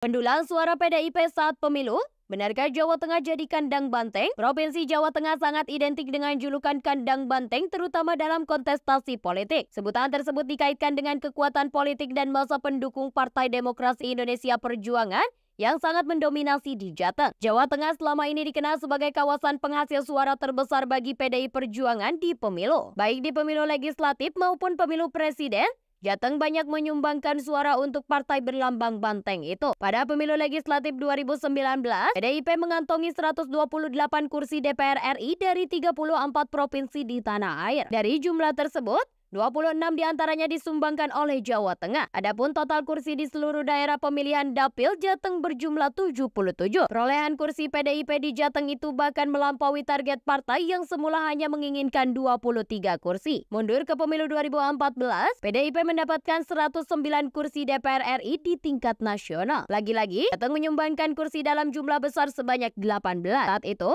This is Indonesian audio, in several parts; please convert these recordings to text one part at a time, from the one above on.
Pendulang suara PDIP saat pemilu? Benarkah Jawa Tengah jadi kandang banteng? Provinsi Jawa Tengah sangat identik dengan julukan kandang banteng terutama dalam kontestasi politik. Sebutan tersebut dikaitkan dengan kekuatan politik dan masa pendukung Partai Demokrasi Indonesia Perjuangan yang sangat mendominasi di Jateng. Jawa Tengah selama ini dikenal sebagai kawasan penghasil suara terbesar bagi PDI Perjuangan di pemilu. Baik di pemilu legislatif maupun pemilu presiden, Jateng banyak menyumbangkan suara untuk partai berlambang banteng itu. Pada pemilu legislatif 2019, PDIP mengantongi 128 kursi DPR RI dari 34 provinsi di tanah air. Dari jumlah tersebut, 26 diantaranya disumbangkan oleh Jawa Tengah. Adapun total kursi di seluruh daerah pemilihan dapil Jateng berjumlah 77. Perolehan kursi PDIP di Jateng itu bahkan melampaui target partai yang semula hanya menginginkan 23 kursi. Mundur ke pemilu 2014, PDIP mendapatkan 109 kursi DPR RI di tingkat nasional. Lagi-lagi, Jateng menyumbangkan kursi dalam jumlah besar sebanyak 18. Saat itu,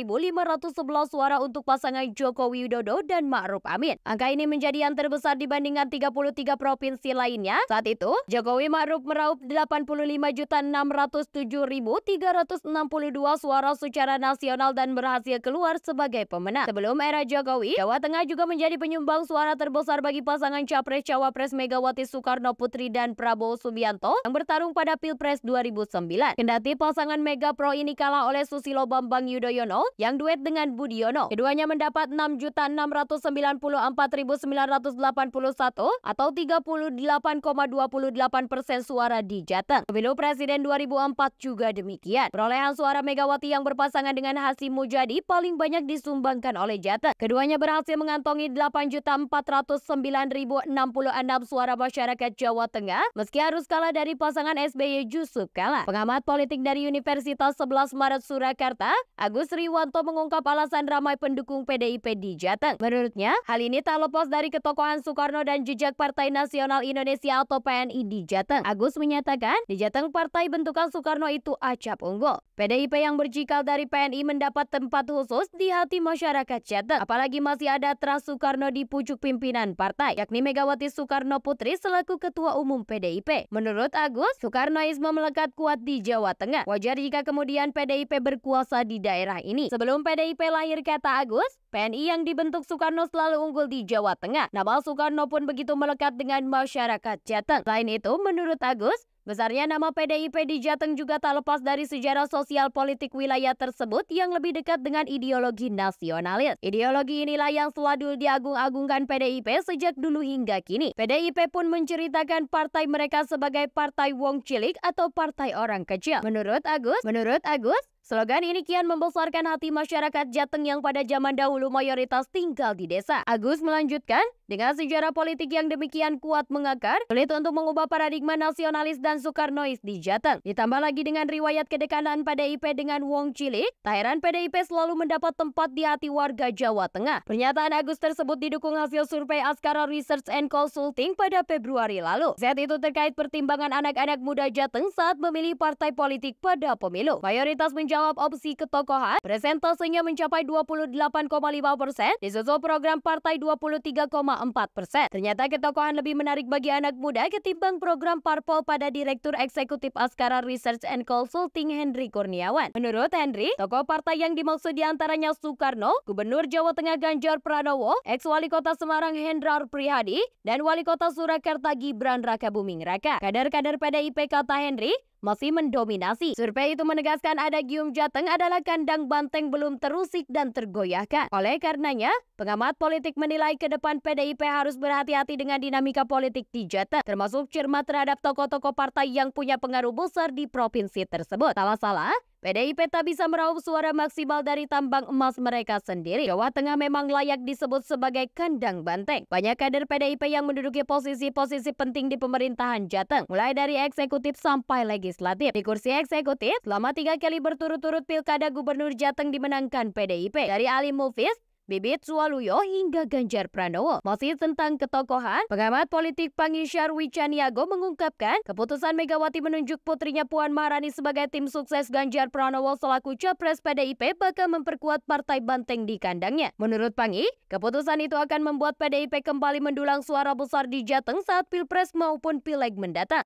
2511 suara untuk pasangan Joko Widodo dan Ma'ruf Amin. Angka ini menjadi yang terbesar dibandingkan 33 provinsi lainnya. Saat itu, Jokowi Ma'ruf meraup 85.607.362 suara secara nasional dan berhasil keluar sebagai pemenang. Sebelum era Jokowi, Jawa Tengah juga menjadi penyumbang suara terbesar bagi pasangan Capres-Cawapres Megawati Soekarno Putri dan Prabowo Subianto yang bertarung pada Pilpres 2009. Kendati pasangan Mega Pro ini kalah oleh Susilo Bambang Yudhoyono yang duet dengan Budiono. Keduanya mendapat 6.694.981 atau 38,28 persen suara di Jateng. Pemilu Presiden 2004 juga demikian. Perolehan suara Megawati yang berpasangan dengan Hasim Mujadi paling banyak disumbangkan oleh Jateng. Keduanya berhasil mengantongi 8.409.066 suara masyarakat Jawa Tengah meski harus kalah dari pasangan SBY Yusuf Kala. Pengamat politik dari Universitas 11 Maret Surakarta, Agus Riwa Wanto mengungkap alasan ramai pendukung PDIP di Jateng. Menurutnya, hal ini tak lepas dari ketokohan Soekarno dan jejak Partai Nasional Indonesia atau PNI di Jateng. Agus menyatakan, di Jateng partai bentukan Soekarno itu acap unggul. PDIP yang berjikal dari PNI mendapat tempat khusus di hati masyarakat Jateng. Apalagi masih ada teras Soekarno di pucuk pimpinan partai, yakni Megawati Soekarno Putri selaku Ketua Umum PDIP. Menurut Agus, Soekarnoisme melekat kuat di Jawa Tengah. Wajar jika kemudian PDIP berkuasa di daerah ini. Sebelum PDIP lahir kata Agus, PNI yang dibentuk Soekarno selalu unggul di Jawa Tengah. Nama Soekarno pun begitu melekat dengan masyarakat Jateng. Selain itu, menurut Agus, Besarnya nama PDIP di Jateng juga tak lepas dari sejarah sosial politik wilayah tersebut yang lebih dekat dengan ideologi nasionalis. Ideologi inilah yang selalu diagung-agungkan PDIP sejak dulu hingga kini. PDIP pun menceritakan partai mereka sebagai partai wong cilik atau partai orang kecil. Menurut Agus, menurut Agus, Slogan ini kian membesarkan hati masyarakat Jateng yang pada zaman dahulu mayoritas tinggal di desa. Agus melanjutkan, dengan sejarah politik yang demikian kuat mengakar, sulit untuk mengubah paradigma nasionalis dan Soekarnois di Jateng. Ditambah lagi dengan riwayat kedekanan PDIP dengan Wong Cilik, tak heran PDIP selalu mendapat tempat di hati warga Jawa Tengah. Pernyataan Agus tersebut didukung hasil survei Askara Research and Consulting pada Februari lalu. Saat itu terkait pertimbangan anak-anak muda Jateng saat memilih partai politik pada pemilu. Mayoritas menjawab opsi ketokohan, presentasenya mencapai 28,5 persen, disusul program partai 23,4 persen. Ternyata ketokohan lebih menarik bagi anak muda ketimbang program parpol pada Direktur Eksekutif Askara Research and Consulting Henry Kurniawan. Menurut Henry, tokoh partai yang dimaksud diantaranya Soekarno, Gubernur Jawa Tengah Ganjar Pranowo, ex-wali kota Semarang Hendrar Prihadi, dan wali kota Surakarta Gibran Raka Buming Raka. Kader-kader PDIP kata Henry, masih mendominasi. Survei itu menegaskan ada Gium Jateng adalah kandang banteng belum terusik dan tergoyahkan. Oleh karenanya, pengamat politik menilai ke depan PDIP harus berhati-hati dengan dinamika politik di Jateng, termasuk cermat terhadap tokoh-tokoh partai yang punya pengaruh besar di provinsi tersebut. Salah-salah, PDIP tak bisa meraup suara maksimal dari tambang emas mereka sendiri. Jawa Tengah memang layak disebut sebagai kandang banteng. Banyak kader PDIP yang menduduki posisi-posisi penting di pemerintahan Jateng, mulai dari eksekutif sampai legislatif. Di kursi eksekutif, selama tiga kali berturut-turut pilkada gubernur Jateng dimenangkan PDIP. Dari Ali Mufis, Bibit Suwaluyo hingga Ganjar Pranowo. Masih tentang ketokohan, pengamat politik Pangisyar Wicaniago mengungkapkan keputusan Megawati menunjuk putrinya Puan Maharani sebagai tim sukses Ganjar Pranowo selaku capres PDIP bakal memperkuat partai banteng di kandangnya. Menurut Pangi, keputusan itu akan membuat PDIP kembali mendulang suara besar di Jateng saat Pilpres maupun Pileg mendatang.